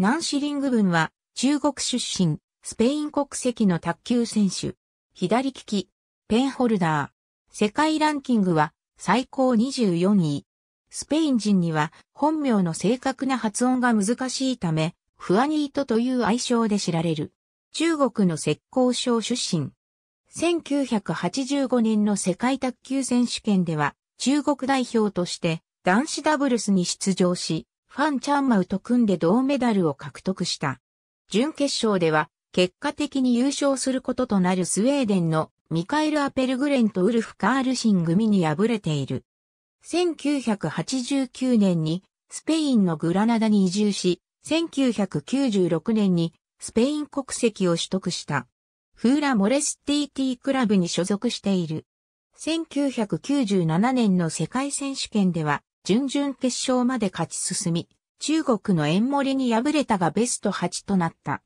ナンシリング文は、中国出身、スペイン国籍の卓球選手。左利き、ペンホルダー。世界ランキングは、最高24位。スペイン人には、本名の正確な発音が難しいため、フアニートという愛称で知られる。中国の浙江省出身。1985年の世界卓球選手権では、中国代表として男子ダブルスに出場し、ファン・チャンマウと組んで銅メダルを獲得した。準決勝では、結果的に優勝することとなるスウェーデンのミカエル・アペルグレンとウルフ・カールシン組に敗れている。1989年にスペインのグラナダに移住し、1996年にスペイン国籍を取得した。フーラ・モレスティーティクラブに所属している。1997年の世界選手権では準々決勝まで勝ち進み、中国の縁モリに敗れたがベスト8となった。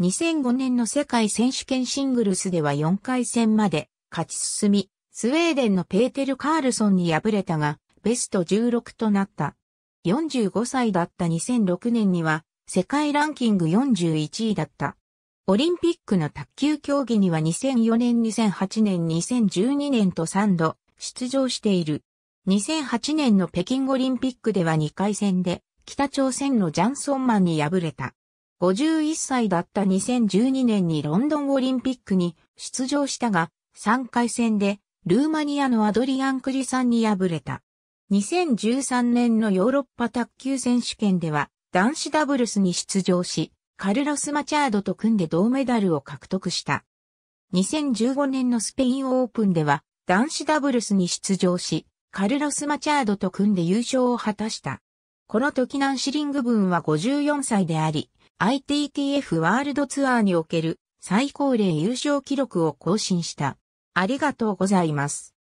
2005年の世界選手権シングルスでは4回戦まで勝ち進み、スウェーデンのペーテル・カールソンに敗れたが、ベスト16となった。45歳だった2006年には、世界ランキング41位だった。オリンピックの卓球競技には2004年、2008年、2012年と3度出場している。2008年の北京オリンピックでは2回戦で北朝鮮のジャンソンマンに敗れた。51歳だった2012年にロンドンオリンピックに出場したが、3回戦でルーマニアのアドリアン・クリさんに敗れた。2013年のヨーロッパ卓球選手権では男子ダブルスに出場し、カルロス・マチャードと組んで銅メダルを獲得した。2015年のスペインオープンでは男子ダブルスに出場し、カルロス・マチャードと組んで優勝を果たした。この時ナンシリング分は54歳であり、ITTF ワールドツアーにおける最高齢優勝記録を更新した。ありがとうございます。